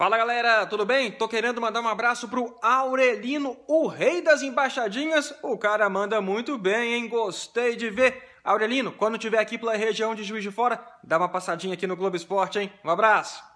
Fala galera, tudo bem? Tô querendo mandar um abraço pro Aurelino, o rei das embaixadinhas. O cara manda muito bem, hein? Gostei de ver. Aurelino, quando tiver aqui pela região de Juiz de Fora, dá uma passadinha aqui no Globo Esporte, hein? Um abraço.